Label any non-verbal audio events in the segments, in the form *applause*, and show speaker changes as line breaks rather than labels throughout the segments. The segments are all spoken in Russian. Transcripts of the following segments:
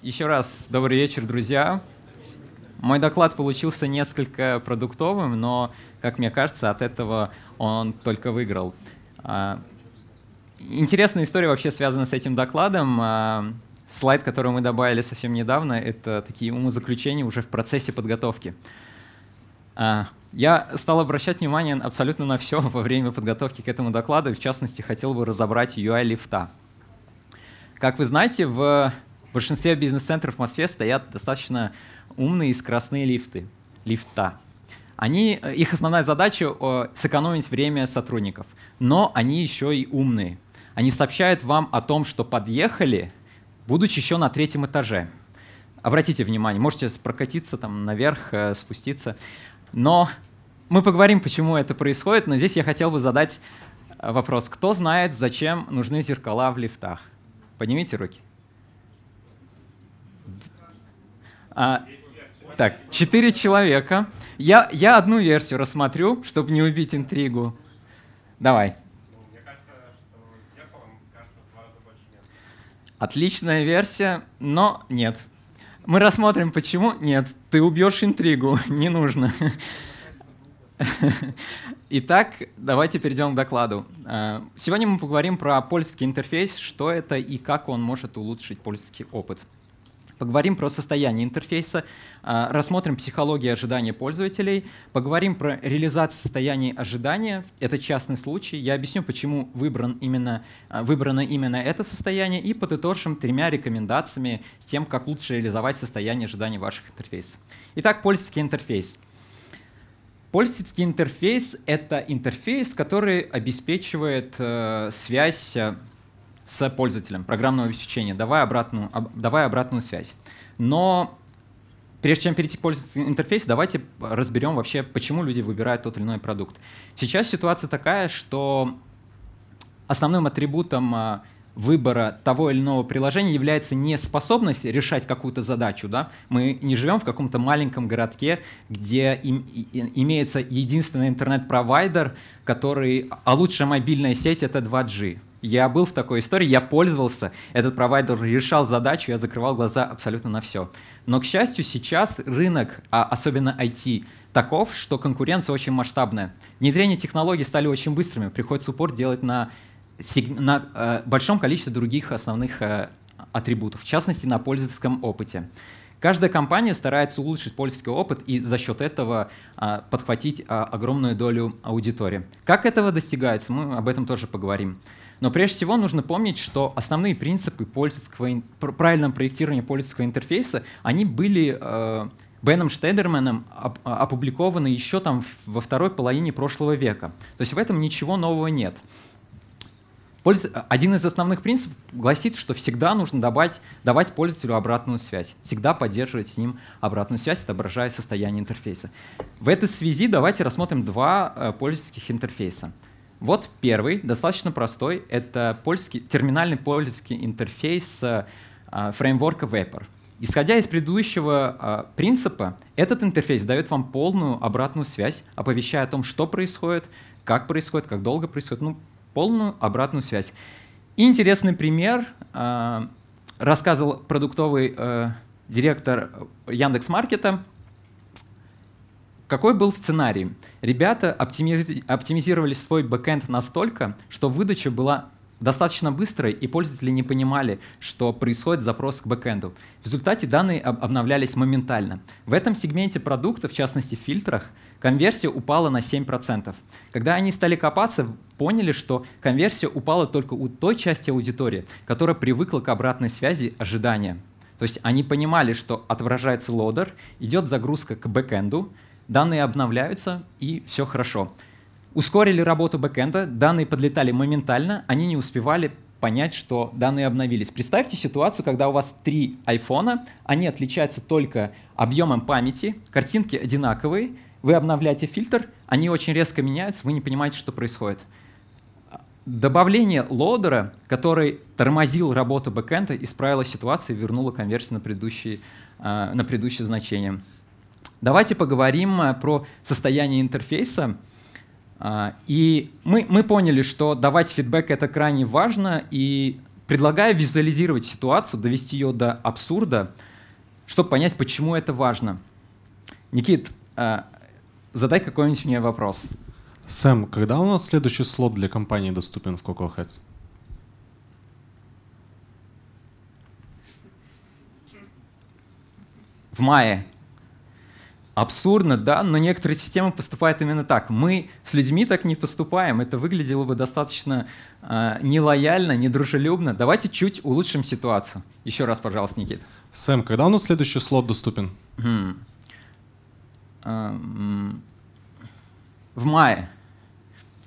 Еще раз добрый вечер, друзья. Мой доклад получился несколько продуктовым, но, как мне кажется, от этого он только выиграл. А, интересная история вообще связана с этим докладом. А, слайд, который мы добавили совсем недавно, это такие умозаключения уже в процессе подготовки. А, я стал обращать внимание абсолютно на все во время подготовки к этому докладу, в частности хотел бы разобрать UI лифта. Как вы знаете, в в большинстве бизнес-центров в Москве стоят достаточно умные и скоростные лифты, лифта. Они, э, их основная задача э, — сэкономить время сотрудников. Но они еще и умные. Они сообщают вам о том, что подъехали, будучи еще на третьем этаже. Обратите внимание, можете прокатиться там наверх, э, спуститься. Но мы поговорим, почему это происходит, но здесь я хотел бы задать вопрос. Кто знает, зачем нужны зеркала в лифтах? Поднимите руки. А, так, четыре человека. Я, я одну версию рассмотрю, чтобы не убить интригу. Давай. Отличная версия, но нет. Мы рассмотрим, почему нет. Ты убьешь интригу, *laughs* не нужно. *laughs* Итак, давайте перейдем к докладу. А, сегодня мы поговорим про польский интерфейс, что это и как он может улучшить польский опыт. Поговорим про состояние интерфейса, а, рассмотрим психологию ожидания пользователей, поговорим про реализацию состояния ожидания. Это частный случай. Я объясню, почему выбран именно, а, выбрано именно это состояние и подытожим тремя рекомендациями с тем, как лучше реализовать состояние ожидания ваших интерфейсов. Итак, пользовательский интерфейс. Пользовательский интерфейс — это интерфейс, который обеспечивает э, связь э, с пользователем программного обеспечения, давая обратную, об, давая обратную связь. Но прежде чем перейти к пользовательскому интерфейсу, давайте разберем вообще, почему люди выбирают тот или иной продукт. Сейчас ситуация такая, что основным атрибутом а, выбора того или иного приложения является не способность решать какую-то задачу. Да? Мы не живем в каком-то маленьком городке, где им, и, имеется единственный интернет-провайдер, который, а лучшая мобильная сеть — это 2G. Я был в такой истории, я пользовался, этот провайдер решал задачу, я закрывал глаза абсолютно на все. Но, к счастью, сейчас рынок, а особенно IT, таков, что конкуренция очень масштабная. Внедрение технологий стали очень быстрыми, приходится упор делать на, на э, большом количестве других основных э, атрибутов, в частности, на пользовательском опыте. Каждая компания старается улучшить пользовательский опыт и за счет этого а, подхватить а, огромную долю аудитории. Как этого достигается, мы об этом тоже поговорим. Но прежде всего нужно помнить, что основные принципы пользовательского, правильного проектирования пользовательского интерфейса, они были э, Беном Штедерменом а, опубликованы еще там во второй половине прошлого века. То есть в этом ничего нового нет. Один из основных принципов гласит, что всегда нужно давать, давать пользователю обратную связь, всегда поддерживать с ним обратную связь, отображая состояние интерфейса. В этой связи давайте рассмотрим два э, пользовательских интерфейса — вот первый, достаточно простой, это польский, терминальный польский интерфейс э, э, фреймворка Vapor. Исходя из предыдущего э, принципа, этот интерфейс дает вам полную обратную связь, оповещая о том, что происходит, как происходит, как долго происходит, ну, полную обратную связь. интересный пример э, рассказывал продуктовый э, директор Яндекс.Маркета. Какой был сценарий? Ребята оптимизи оптимизировали свой бэкэнд настолько, что выдача была достаточно быстрой, и пользователи не понимали, что происходит запрос к бэкэнду. В результате данные об обновлялись моментально. В этом сегменте продукта, в частности в фильтрах, конверсия упала на 7%. Когда они стали копаться, поняли, что конверсия упала только у той части аудитории, которая привыкла к обратной связи ожидания. То есть они понимали, что отображается лодер, идет загрузка к бэкэнду, данные обновляются, и все хорошо. Ускорили работу бэкэнда, данные подлетали моментально, они не успевали понять, что данные обновились. Представьте ситуацию, когда у вас три айфона, они отличаются только объемом памяти, картинки одинаковые, вы обновляете фильтр, они очень резко меняются, вы не понимаете, что происходит. Добавление лодера, который тормозил работу бэкэнда, исправило ситуацию и вернуло конверсию на предыдущие, э, на предыдущее значение. Давайте поговорим э, про состояние интерфейса. А, и мы, мы поняли, что давать фидбэк — это крайне важно, и предлагаю визуализировать ситуацию, довести ее до абсурда, чтобы понять, почему это важно. Никит, а, задай какой-нибудь мне вопрос. Сэм, когда у нас следующий слот для компании доступен в Coco Heads? В мае. Абсурдно, да, но некоторые системы поступают именно так. Мы с людьми так не поступаем. Это выглядело бы достаточно э, нелояльно, недружелюбно. Давайте чуть улучшим ситуацию. Еще раз, пожалуйста, Никит. Сэм, когда у нас следующий слот доступен? Эм, в мае.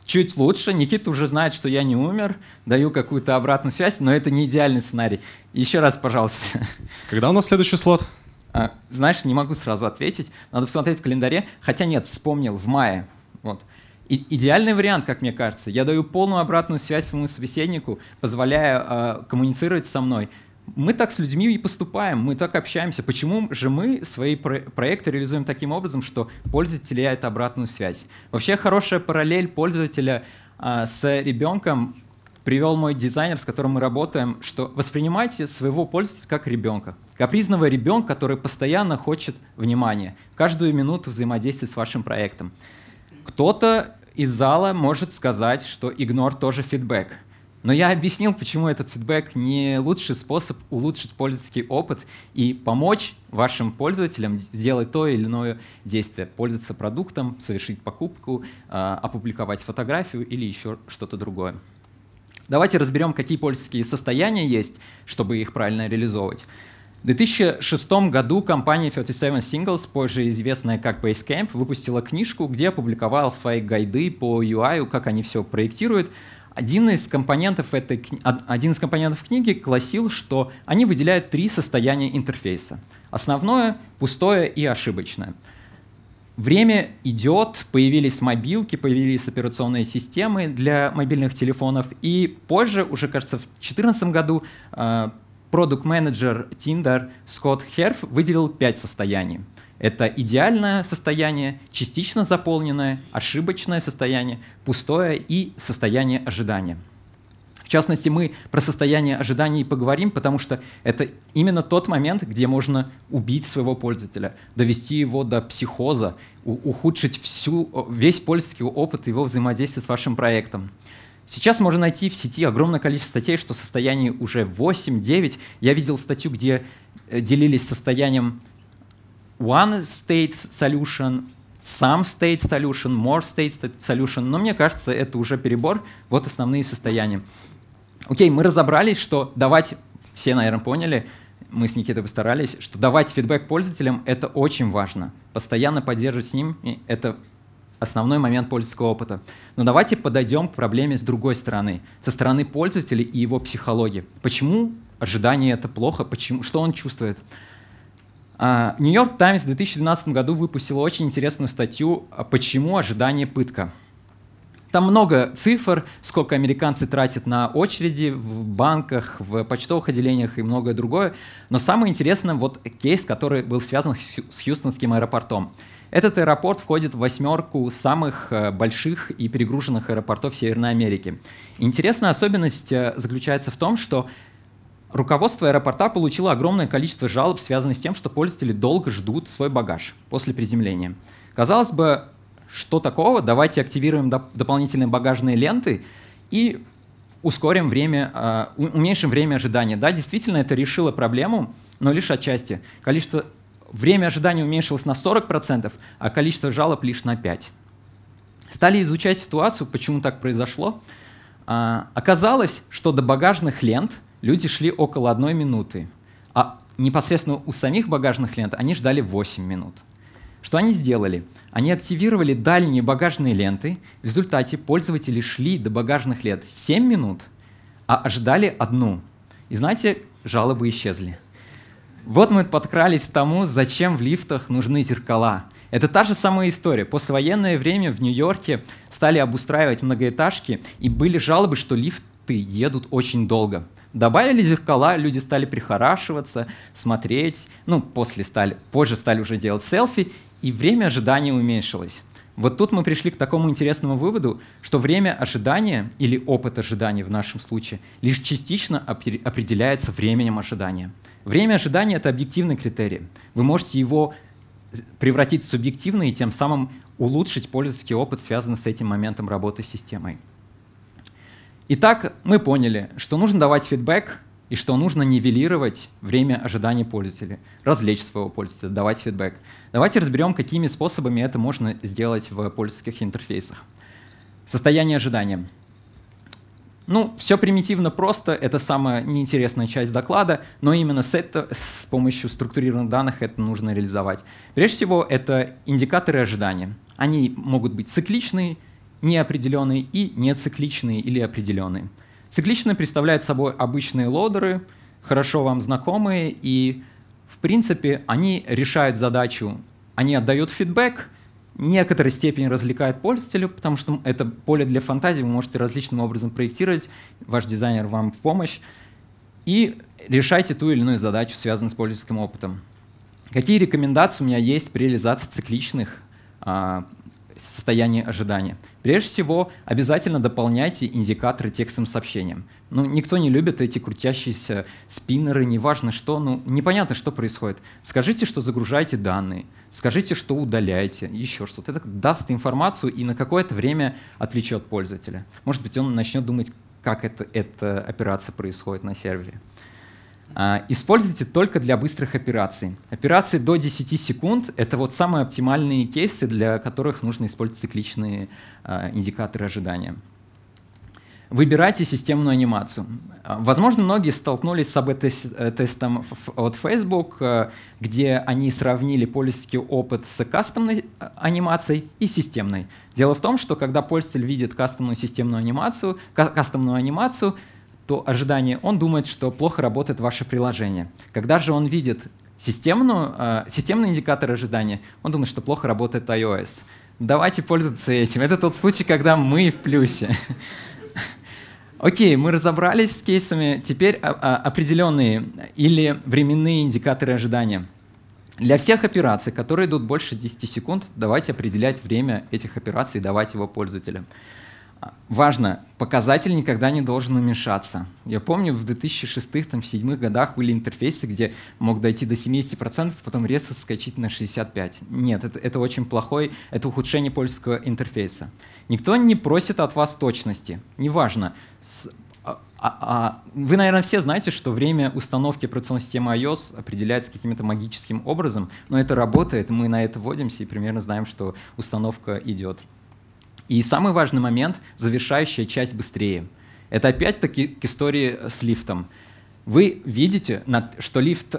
Чуть лучше. Никита уже знает, что я не умер. Даю какую-то обратную связь, но это не идеальный сценарий. Еще раз, пожалуйста. Когда у нас следующий слот? А, знаешь, не могу сразу ответить. Надо посмотреть в календаре. Хотя нет, вспомнил, в мае. Вот. И идеальный вариант, как мне кажется. Я даю полную обратную связь своему собеседнику, позволяя э, коммуницировать со мной. Мы так с людьми и поступаем, мы так общаемся. Почему же мы свои про- проекты реализуем таким образом, что пользователь теряет обратную связь? Вообще хорошая параллель пользователя э, с ребенком привел мой дизайнер, с которым мы работаем, что воспринимайте своего пользователя как ребенка. Капризного ребенка, который постоянно хочет внимания, каждую минуту взаимодействия с вашим проектом. Кто-то из зала может сказать, что игнор тоже фидбэк. Но я объяснил, почему этот фидбэк не лучший способ улучшить пользовательский опыт и помочь вашим пользователям сделать то или иное действие. Пользоваться продуктом, совершить покупку, а, опубликовать фотографию или еще что-то другое. Давайте разберем, какие польские состояния есть, чтобы их правильно реализовывать. В 2006 году компания 37 Singles, позже известная как Basecamp, выпустила книжку, где опубликовала свои гайды по UI, как они все проектируют. Один из, компонентов этой, один из компонентов книги гласил, что они выделяют три состояния интерфейса. Основное, пустое и ошибочное. Время идет, появились мобилки, появились операционные системы для мобильных телефонов, и позже, уже, кажется, в 2014 году э, продукт-менеджер Tinder Скотт Херф выделил пять состояний. Это идеальное состояние, частично заполненное, ошибочное состояние, пустое и состояние ожидания частности, мы про состояние ожиданий поговорим, потому что это именно тот момент, где можно убить своего пользователя, довести его до психоза, ухудшить всю, весь пользовательский опыт его взаимодействия с вашим проектом. Сейчас можно найти в сети огромное количество статей, что состояние уже 8-9. Я видел статью, где э, делились состоянием one state solution, some state solution, more state solution. Но мне кажется, это уже перебор. Вот основные состояния. Окей, мы разобрались, что давать, все, наверное, поняли, мы с Никитой постарались, что давать фидбэк пользователям — это очень важно. Постоянно поддерживать с ним — это основной момент пользовательского опыта. Но давайте подойдем к проблеме с другой стороны, со стороны пользователя и его психологии. Почему ожидание это плохо? Почему, что он чувствует? А, Нью-Йорк Таймс в 2012 году выпустила очень интересную статью «Почему ожидание пытка?». Там много цифр, сколько американцы тратят на очереди в банках, в почтовых отделениях и многое другое. Но самое интересное, вот кейс, который был связан с Хьюстонским аэропортом. Этот аэропорт входит в восьмерку самых э, больших и перегруженных аэропортов Северной Америки. Интересная особенность э, заключается в том, что Руководство аэропорта получило огромное количество жалоб, связанных с тем, что пользователи долго ждут свой багаж после приземления. Казалось бы, что такого, давайте активируем доп дополнительные багажные ленты и ускорим время, э, уменьшим время ожидания. Да, действительно, это решило проблему, но лишь отчасти. Количество время ожидания уменьшилось на 40%, а количество жалоб лишь на 5%. Стали изучать ситуацию, почему так произошло. А, оказалось, что до багажных лент люди шли около одной минуты, а непосредственно у самих багажных лент они ждали 8 минут. Что они сделали? Они активировали дальние багажные ленты. В результате пользователи шли до багажных лет 7 минут, а ожидали одну. И знаете, жалобы исчезли. Вот мы подкрались к тому, зачем в лифтах нужны зеркала. Это та же самая история. Послевоенное время в Нью-Йорке стали обустраивать многоэтажки, и были жалобы, что лифты едут очень долго. Добавили зеркала, люди стали прихорашиваться, смотреть, ну, после стали, позже стали уже делать селфи, и время ожидания уменьшилось. Вот тут мы пришли к такому интересному выводу, что время ожидания или опыт ожидания в нашем случае лишь частично определяется временем ожидания. Время ожидания — это объективный критерий. Вы можете его превратить в субъективный и тем самым улучшить пользовательский опыт, связанный с этим моментом работы с системой. Итак, мы поняли, что нужно давать фидбэк и что нужно нивелировать время ожидания пользователя, развлечь своего пользователя, давать фидбэк. Давайте разберем, какими способами это можно сделать в пользовательских интерфейсах. Состояние ожидания. Ну, все примитивно просто, это самая неинтересная часть доклада, но именно с, это, с помощью структурированных данных это нужно реализовать. Прежде всего, это индикаторы ожидания. Они могут быть цикличные, неопределенные и нецикличные или определенные. Цикличные представляют собой обычные лодеры, хорошо вам знакомые, и в принципе, они решают задачу, они отдают фидбэк, некоторой степени развлекают пользователя, потому что это поле для фантазии, вы можете различным образом проектировать, ваш дизайнер вам в помощь, и решайте ту или иную задачу, связанную с пользовательским опытом. Какие рекомендации у меня есть при реализации цикличных а, состояний ожидания? Прежде всего, обязательно дополняйте индикаторы текстовым сообщением. Ну, никто не любит эти крутящиеся спиннеры, неважно что, ну, непонятно, что происходит. Скажите, что загружаете данные, скажите, что удаляете, еще что-то. Это даст информацию и на какое-то время отвлечет пользователя. Может быть, он начнет думать, как это, эта операция происходит на сервере. А, используйте только для быстрых операций. Операции до 10 секунд — это вот самые оптимальные кейсы, для которых нужно использовать цикличные а, индикаторы ожидания. Выбирайте системную анимацию. А, возможно, многие столкнулись с АБ-тестом от Facebook, где они сравнили пользовательский опыт с кастомной анимацией и системной. Дело в том, что когда пользователь видит кастомную системную анимацию, кастомную анимацию — то ожидание, он думает, что плохо работает ваше приложение. Когда же он видит системную, э, системный индикатор ожидания, он думает, что плохо работает iOS. Давайте пользоваться этим. Это тот случай, когда мы в плюсе. *laughs* Окей, мы разобрались с кейсами. Теперь а, а, определенные или временные индикаторы ожидания. Для всех операций, которые идут больше 10 секунд, давайте определять время этих операций и давать его пользователям важно, показатель никогда не должен уменьшаться. Я помню, в 2006-2007 годах были интерфейсы, где мог дойти до 70%, потом резко скачить на 65%. Нет, это, это очень плохой, это ухудшение польского интерфейса. Никто не просит от вас точности. Неважно. С, а, а, а, вы, наверное, все знаете, что время установки операционной системы iOS определяется каким-то магическим образом, но это работает, мы на это вводимся и примерно знаем, что установка идет. И самый важный момент — завершающая часть быстрее. Это опять-таки к истории с лифтом. Вы видите, что лифт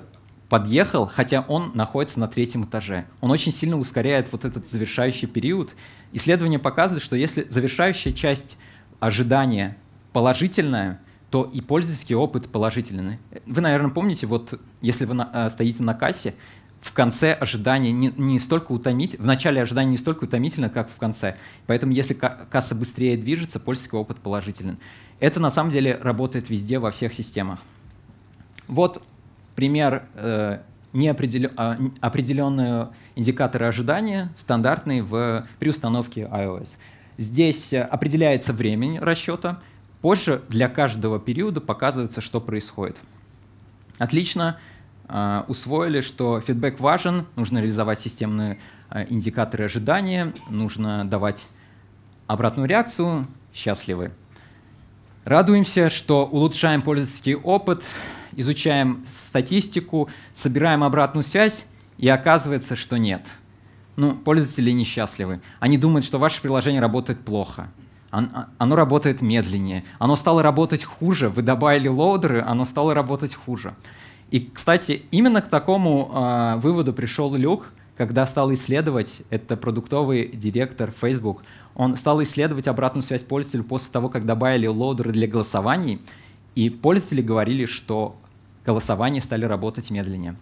подъехал, хотя он находится на третьем этаже. Он очень сильно ускоряет вот этот завершающий период. Исследования показывают, что если завершающая часть ожидания положительная, то и пользовательский опыт положительный. Вы, наверное, помните, вот если вы на, э, стоите на кассе, в конце ожидания не, не столько утомить, в начале ожидания не столько утомительно, как в конце. Поэтому если касса быстрее движется, пользовательский опыт положителен. Это на самом деле работает везде, во всех системах. Вот пример э, а, определенные индикаторы ожидания, стандартные в, при установке iOS. Здесь э, определяется время расчета, позже для каждого периода показывается, что происходит. Отлично. Э, усвоили, что фидбэк важен, нужно реализовать системные э, индикаторы ожидания, нужно давать обратную реакцию, счастливы. Радуемся, что улучшаем пользовательский опыт, изучаем статистику, собираем обратную связь, и оказывается, что нет. Ну, пользователи несчастливы. Они думают, что ваше приложение работает плохо. А, оно работает медленнее. Оно стало работать хуже. Вы добавили лоудеры, оно стало работать хуже. И, кстати, именно к такому э, выводу пришел Люк, когда стал исследовать, это продуктовый директор Facebook, он стал исследовать обратную связь пользователю после того, как добавили лоудеры для голосований, и пользователи говорили, что голосования стали работать медленнее.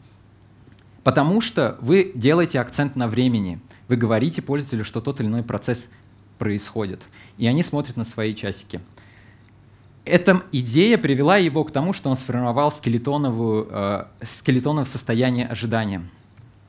Потому что вы делаете акцент на времени, вы говорите пользователю, что тот или иной процесс происходит, и они смотрят на свои часики эта идея привела его к тому, что он сформировал скелетоновую, э, скелетоновое состояние ожидания,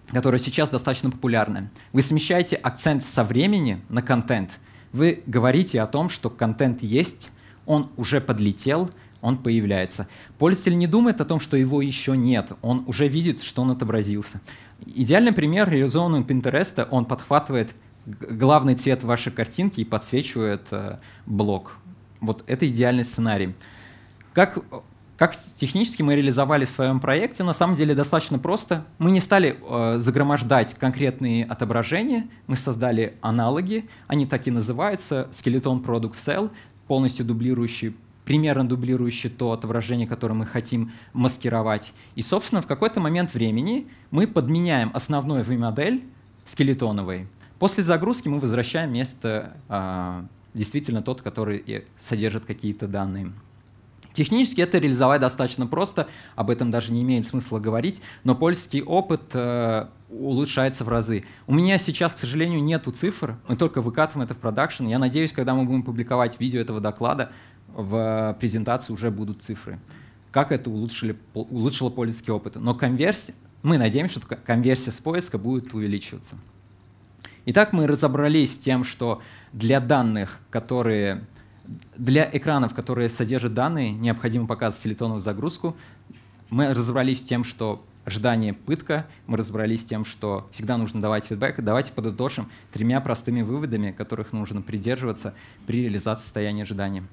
которое сейчас достаточно популярно. Вы смещаете акцент со времени на контент. Вы говорите о том, что контент есть, он уже подлетел, он появляется. Пользователь не думает о том, что его еще нет, он уже видит, что он отобразился. Идеальный пример реализованного Пинтереста, он подхватывает главный цвет вашей картинки и подсвечивает э, блок вот это идеальный сценарий. Как, как технически мы реализовали в своем проекте, на самом деле достаточно просто. Мы не стали э, загромождать конкретные отображения, мы создали аналоги, они так и называются, скелетон Product Cell, полностью дублирующий примерно дублирующий то отображение, которое мы хотим маскировать. И, собственно, в какой-то момент времени мы подменяем основной V-модель скелетоновой. После загрузки мы возвращаем место а, действительно тот, который содержит какие-то данные. Технически это реализовать достаточно просто, об этом даже не имеет смысла говорить, но польский опыт э, улучшается в разы. У меня сейчас, к сожалению, нету цифр, мы только выкатываем это в продакшн. Я надеюсь, когда мы будем публиковать видео этого доклада, в презентации уже будут цифры. Как это улучшили, улучшило польский опыт. Но конверсия, мы надеемся, что конверсия с поиска будет увеличиваться. Итак, мы разобрались с тем, что для данных, которые для экранов, которые содержат данные, необходимо показывать телетону загрузку. Мы разобрались с тем, что ожидание пытка, мы разобрались с тем, что всегда нужно давать фидбэк. Давайте подытожим тремя простыми выводами, которых нужно придерживаться при реализации состояния ожидания.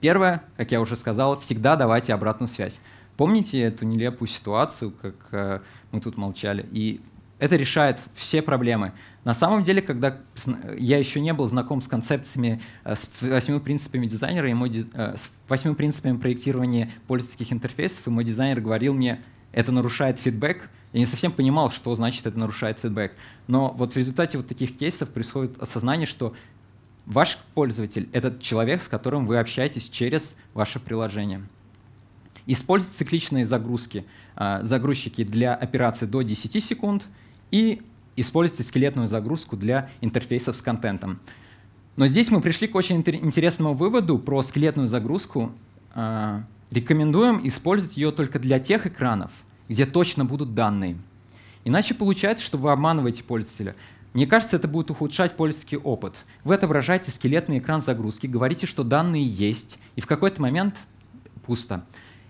Первое, как я уже сказал, всегда давайте обратную связь. Помните эту нелепую ситуацию, как э, мы тут молчали? И это решает все проблемы. На самом деле, когда я еще не был знаком с концепциями, э, с восьми принципами дизайнера и мой, э, с восьми принципами проектирования пользовательских интерфейсов, и мой дизайнер говорил мне, это нарушает фидбэк, я не совсем понимал, что значит это нарушает фидбэк. Но вот в результате вот таких кейсов происходит осознание, что ваш пользователь — это человек, с которым вы общаетесь через ваше приложение. Используйте цикличные загрузки, э, загрузчики для операции до 10 секунд — и используйте скелетную загрузку для интерфейсов с контентом. Но здесь мы пришли к очень интересному выводу про скелетную загрузку. А, рекомендуем использовать ее только для тех экранов, где точно будут данные. Иначе получается, что вы обманываете пользователя. Мне кажется, это будет ухудшать пользовательский опыт. Вы отображаете скелетный экран загрузки, говорите, что данные есть, и в какой-то момент пусто.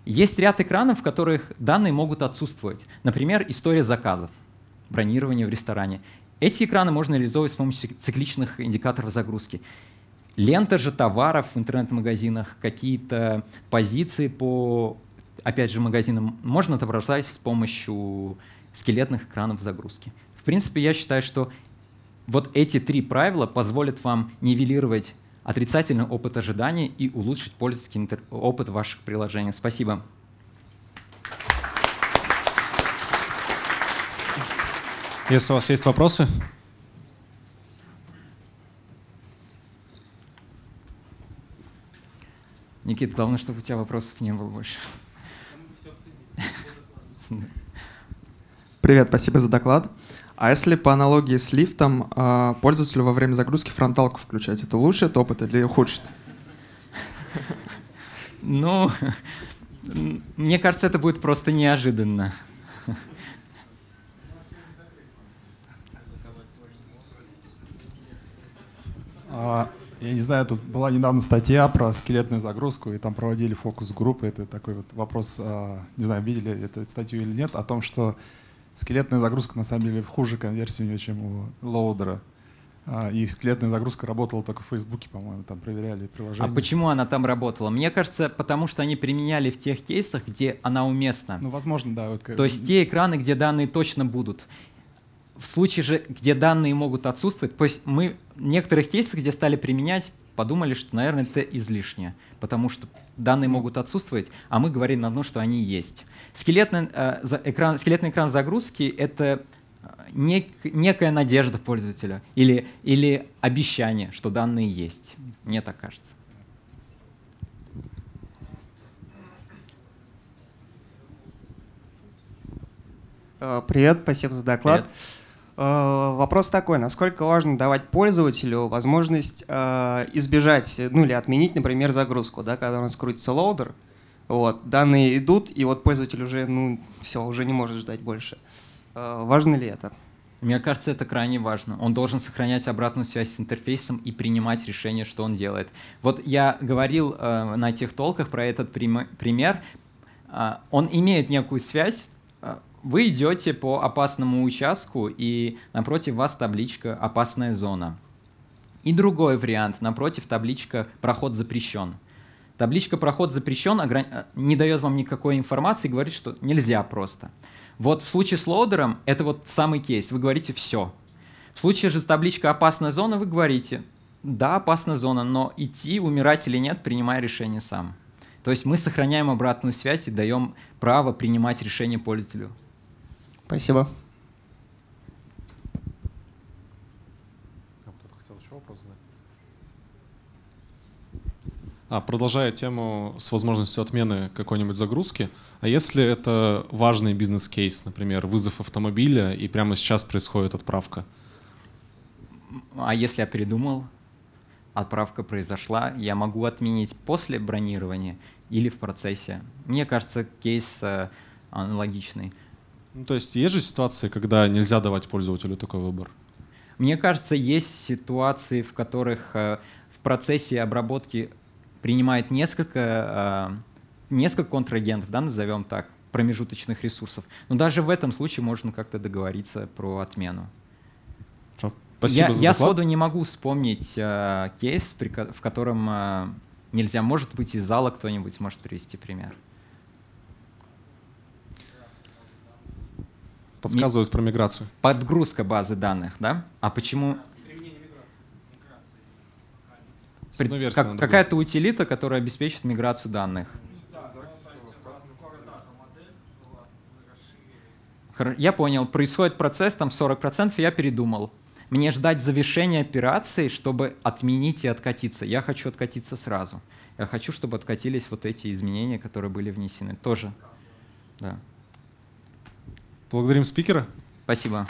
Есть ряд экранов, в которых данные могут отсутствовать. Например, история заказов бронирования в ресторане. Эти экраны можно реализовывать с помощью цикличных индикаторов загрузки. Лента же товаров в интернет-магазинах, какие-то позиции по, опять же, магазинам можно отображать с помощью скелетных экранов загрузки. В принципе, я считаю, что вот эти три правила позволят вам нивелировать отрицательный опыт ожидания и улучшить пользовательский опыт ваших приложений. Спасибо. Если у вас есть вопросы. Никита, главное, чтобы у тебя вопросов не было больше. Привет, спасибо за доклад. А если по аналогии с лифтом а, пользователю во время загрузки фронталку включать, это лучше, это опыт или ухудшит? Ну, *laughs* мне кажется, это будет просто неожиданно. А, я не знаю, тут была недавно статья про скелетную загрузку, и там проводили фокус-группы. Это такой вот вопрос, а, не знаю, видели эту статью или нет, о том, что скелетная загрузка на самом деле хуже конверсию, чем у лоудера. А, и скелетная загрузка работала только в Фейсбуке, по-моему, там проверяли приложение. А почему она там работала? Мне кажется, потому что они применяли в тех кейсах, где она уместна. Ну, возможно, да. Вот... То есть те экраны, где данные точно будут. В случае же, где данные могут отсутствовать, то есть мы в некоторых кейсах, где стали применять, подумали, что, наверное, это излишнее, потому что данные ну. могут отсутствовать, а мы говорим на то, что они есть. Скелетный, э, за, экран, скелетный экран загрузки — это э, нек, некая надежда пользователя или, или обещание, что данные есть. Мне так кажется. Э, привет, спасибо за доклад. Привет. Э, вопрос такой, насколько важно давать пользователю возможность э, избежать, ну или отменить, например, загрузку, да, когда у нас крутится лоудер, вот, данные идут, и вот пользователь уже, ну, все, уже не может ждать больше. Э, важно ли это? Мне кажется, это крайне важно. Он должен сохранять обратную связь с интерфейсом и принимать решение, что он делает. Вот я говорил э, на тех толках про этот пример. Э, он имеет некую связь, вы идете по опасному участку, и напротив вас табличка «Опасная зона». И другой вариант. Напротив табличка «Проход запрещен». Табличка «Проход запрещен» ограни... Э, не дает вам никакой информации, говорит, что нельзя просто. Вот в случае с лоудером это вот самый кейс. Вы говорите «все». В случае же с табличкой «Опасная зона» вы говорите «да, опасная зона, но идти, умирать или нет, принимая решение сам». То есть мы сохраняем обратную связь и даем право принимать решение пользователю. Спасибо. А, продолжая тему с возможностью отмены какой-нибудь загрузки, а если это важный бизнес-кейс, например, вызов автомобиля, и прямо сейчас происходит отправка? А если я передумал, отправка произошла, я могу отменить после бронирования или в процессе. Мне кажется, кейс э, аналогичный. Ну, то есть есть же ситуации, когда нельзя давать пользователю такой выбор? Мне кажется, есть ситуации, в которых э, в процессе обработки принимает несколько, э, несколько контрагентов, да, назовем так, промежуточных ресурсов. Но даже в этом случае можно как-то договориться про отмену. Что? Спасибо я, за я сходу не могу вспомнить э, кейс, в котором э, нельзя, может быть, из зала кто-нибудь может привести пример. Подсказывают не... про миграцию. Подгрузка базы данных, да? А почему... Пред... Как, какая-то утилита, которая обеспечит миграцию данных. Я понял, происходит процесс, там 40%, я передумал. Мне ждать завершения операции, чтобы отменить и откатиться. Я хочу откатиться сразу. Я хочу, чтобы откатились вот эти изменения, которые были внесены. Тоже. Да. Благодарим спикера. Спасибо.